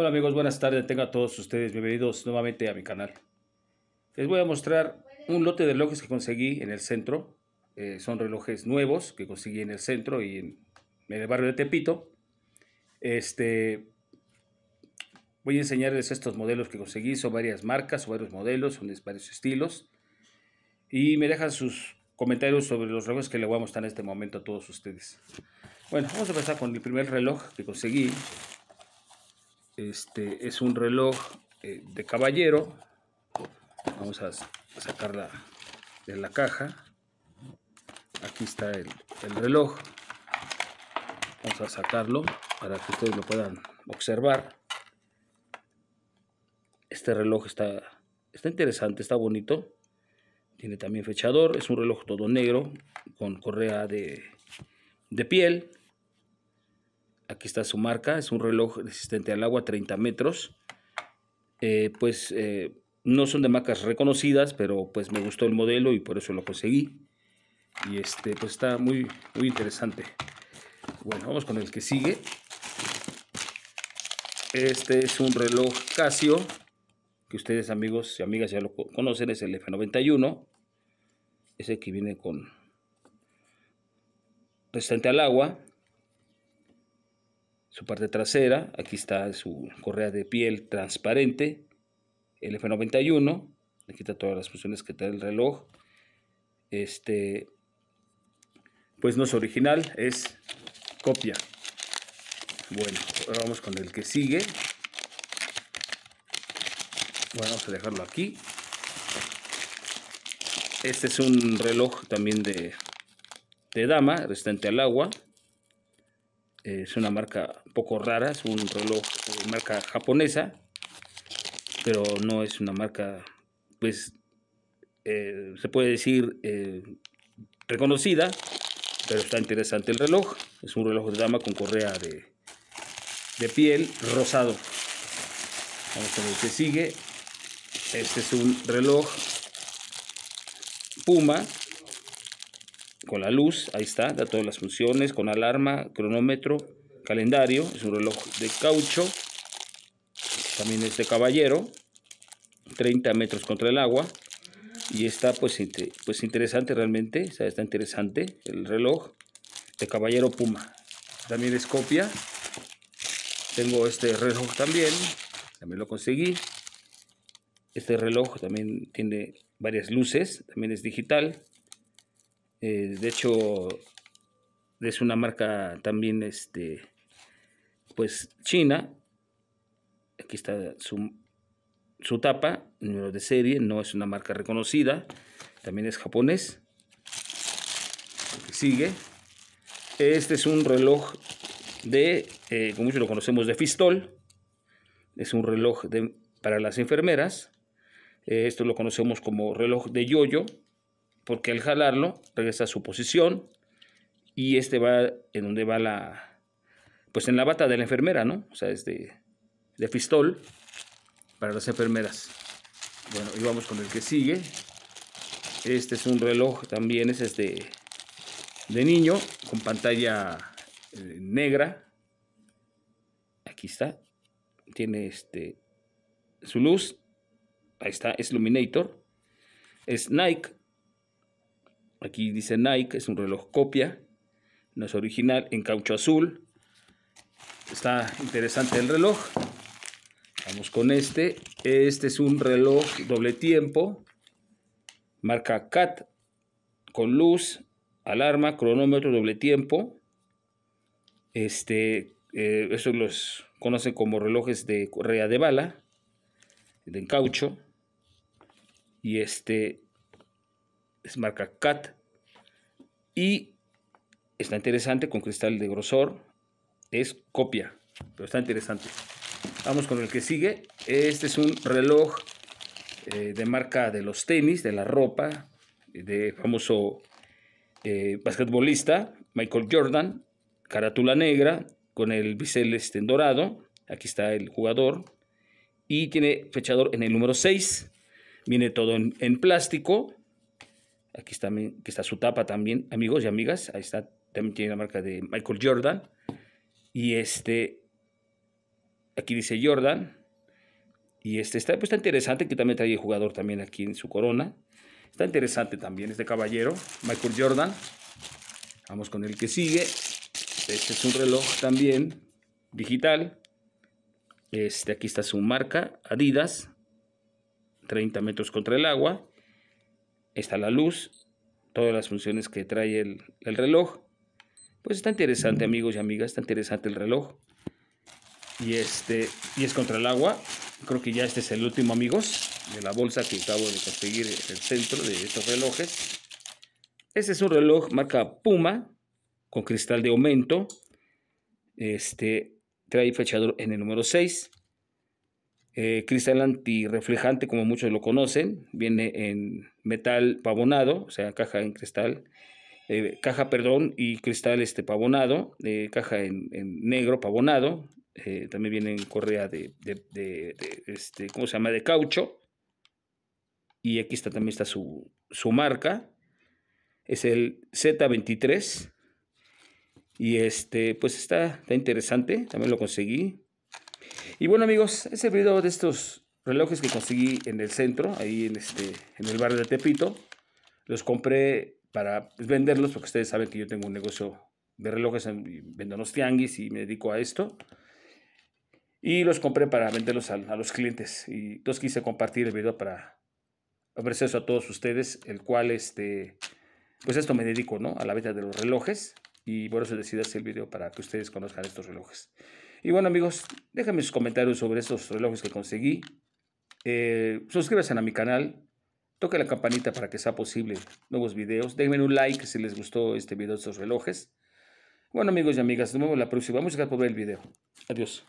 Hola amigos, buenas tardes, a todos ustedes bienvenidos nuevamente a mi canal. Les voy a mostrar un lote de relojes que conseguí en el centro. Eh, son relojes nuevos que conseguí en el centro y en, el barrio de Tepito. Este, voy a enseñarles estos modelos que conseguí. Son varias marcas, son varios modelos, son de varios estilos. Y me dejan sus comentarios sobre los relojes que les voy a mostrar en este momento a todos ustedes. Bueno, vamos a empezar con el primer reloj que conseguí. Este es un reloj eh, de caballero. Vamos a sacarla de la caja. Aquí está el, reloj. Vamos a sacarlo para que ustedes lo puedan observar. Este reloj está, está interesante, está bonito. Tiene también fechador. Es un reloj todo negro con correa de, de piel. Aquí está su marca, es un reloj resistente al agua, 30 metros. Eh, pues eh, no son de marcas reconocidas, pero pues me gustó el modelo y por eso lo conseguí. Y este, pues está muy, muy interesante. Bueno, vamos con el que sigue. Este es un reloj Casio, que ustedes amigos y amigas ya lo conocen, es el F91. Ese que viene con resistente al agua, su parte trasera, aquí está su correa de piel transparente, f 91 aquí está todas las funciones que trae el reloj, este, pues no es original, es copia. Bueno, ahora vamos con el que sigue. Bueno, vamos a dejarlo aquí. Este es un reloj también de, de dama, resistente al agua es una marca poco rara, es un reloj de marca japonesa, pero no es una marca, pues, eh, se puede decir eh, reconocida, pero está interesante el reloj. Es un reloj de dama con correa de, de piel rosado. Vamos a ver qué sigue. Este es un reloj Puma con la luz, ahí está, da todas las funciones, con alarma, cronómetro, calendario, es un reloj de caucho, este también es de caballero, 30 metros contra el agua, y está pues, pues interesante realmente, está interesante el reloj de caballero Puma, también es copia, tengo este reloj también, también lo conseguí, este reloj también tiene varias luces, también es digital, eh, de hecho, es una marca también, este, pues china. Aquí está su, tapa, número de serie, no es una marca reconocida. También es japonés. Sigue. Este es un reloj de, eh, como muchos lo conocemos, de Fistol. Es un reloj para las enfermeras. Eh, esto lo conocemos como reloj de yoyo porque al jalarlo regresa a su posición y este va en donde va la, pues en la bata de la enfermera, ¿no? O sea, es de, pistol para las enfermeras. Bueno, y vamos con el que sigue. Este es un reloj también, es de, de niño, con pantalla eh, negra. Aquí está. Tiene este su luz. Ahí está, es Luminator. Es Nike. Aquí dice Nike, es un reloj copia, no es original, en caucho azul. Está interesante el reloj. Vamos con este. Este es un reloj doble tiempo, marca CAT, con luz, alarma, cronómetro, doble tiempo. Este, eh, los conocen como relojes de correa de bala, de caucho. Y este, es marca CAT y está interesante con cristal de grosor, es copia, pero está interesante. Vamos con el que sigue, este es un reloj eh, de marca de los tenis, de la ropa, de famoso eh, basquetbolista Michael Jordan, carátula negra con el bisel este en dorado, aquí está el jugador, y tiene fechador en el número 6, viene todo en plástico, Aquí está, está su tapa también, amigos y amigas. Ahí está, también tiene la marca de Michael Jordan. Y este, aquí dice Jordan. Y este está, pues, está interesante, que también trae el jugador también aquí en su corona. Está interesante también este caballero, Michael Jordan. Vamos con el que sigue. Este es un reloj también digital. Este, aquí está su marca, Adidas. 30 metros contra el agua está la luz, todas las funciones que trae el, reloj. Pues está interesante, amigos y amigas, está interesante el reloj. Y este, y es contra el agua. Creo que ya este es el último, amigos, de la bolsa que acabo de conseguir el centro de estos relojes. Este es un reloj marca Puma con cristal de aumento. Este trae fechador en el número 6. Eh, cristal antirreflejante, como muchos lo conocen, viene en metal pavonado, o sea, caja en cristal, eh, caja, perdón, y cristal este pavonado, eh, caja en, negro pavonado, también viene en correa de, este, ¿cómo se llama?, de caucho, y aquí está también está su, marca, es el Z23, y este, pues está, está interesante, también lo conseguí, y bueno amigos, ese video de estos relojes que conseguí en el centro, ahí en, este, en el barrio de Tepito, los compré para pues, venderlos, porque ustedes saben que yo tengo un negocio de relojes, em, vendo unos tianguis y me dedico a esto. Y los compré para venderlos a, los clientes. Y entonces quise compartir el video para ofrecer eso a todos ustedes, el cual, este, pues esto me dedico, ¿no? A la venta de los relojes. Y por eso decidí hacer el video para que ustedes conozcan estos relojes. Y bueno amigos, déjenme sus comentarios sobre estos relojes que conseguí. Eh, suscríbanse a mi canal, toque la campanita para que sea posible nuevos videos. Déjenme un like si les gustó este video de estos relojes. Bueno amigos y amigas, nos vemos la próxima. a gracias por ver el video. Adiós.